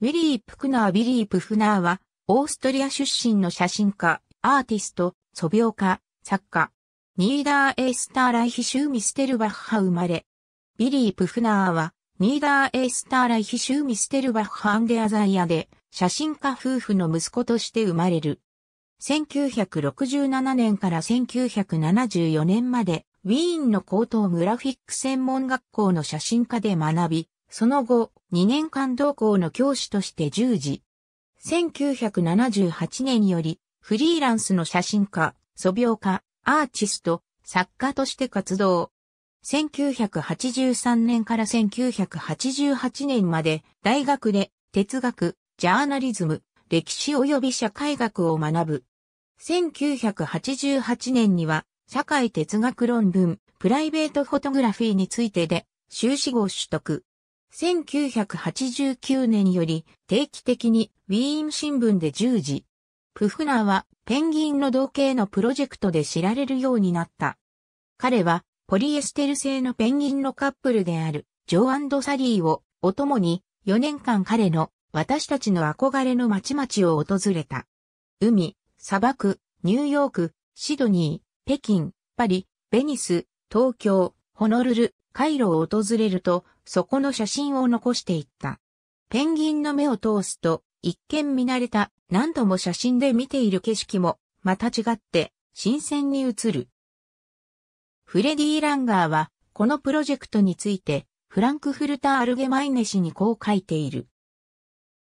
ウィリー・プクナー・ビリー・プフナーは、オーストリア出身の写真家、アーティスト、素描家、作家、ニーダー・エースター・ライヒシュー・ミステルバッハ生まれ。ビリー・プフナーは、ニーダー・エースター・ライヒシュー・ミステルバッハ・アンデアザイアで、写真家夫婦の息子として生まれる。1967年から1974年まで、ウィーンの高等グラフィック専門学校の写真家で学び、その後、2年間同校の教師として従事。1978年より、フリーランスの写真家、素描家、アーティスト、作家として活動。1983年から1988年まで大学で哲学、ジャーナリズム、歴史及び社会学を学ぶ。1988年には社会哲学論文、プライベートフォトグラフィーについてで修士号取得。1989年より定期的にウィーン新聞で10時。プフナーはペンギンの同型のプロジェクトで知られるようになった。彼はポリエステル製のペンギンのカップルであるジョーサリーをお供に4年間彼の私たちの憧れの町々を訪れた。海、砂漠、ニューヨーク、シドニー、北京、パリ、ベニス、東京、ホノルル、カイロを訪れるとそこの写真を残していった。ペンギンの目を通すと、一見見慣れた何度も写真で見ている景色も、また違って新鮮に映る。フレディ・ランガーは、このプロジェクトについて、フランクフルター・アルゲマイネ氏にこう書いている。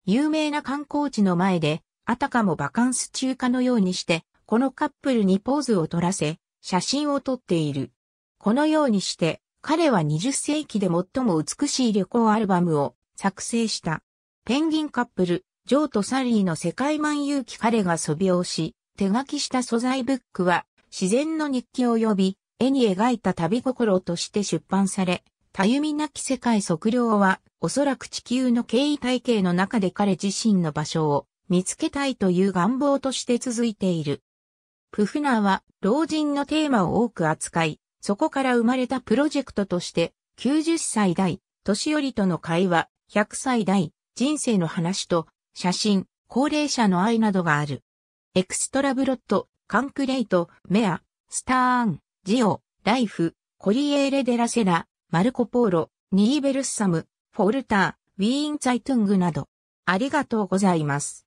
有名な観光地の前で、あたかもバカンス中華のようにして、このカップルにポーズを取らせ、写真を撮っている。このようにして、彼は20世紀で最も美しい旅行アルバムを作成した。ペンギンカップル、ジョーとサリーの世界万有記彼が素描し、手書きした素材ブックは、自然の日記及び、絵に描いた旅心として出版され、たゆみなき世界測量は、おそらく地球の経緯体系の中で彼自身の場所を見つけたいという願望として続いている。プフナーは、老人のテーマを多く扱い、そこから生まれたプロジェクトとして、90歳代、年寄りとの会話、100歳代、人生の話と、写真、高齢者の愛などがある。エクストラブロット、カンクレイト、メア、スターン、ジオ、ライフ、コリエーレ・デラ・セラ、マルコ・ポーロ、ニーベルッサム、フォルター、ウィーン・ザイトゥングなど。ありがとうございます。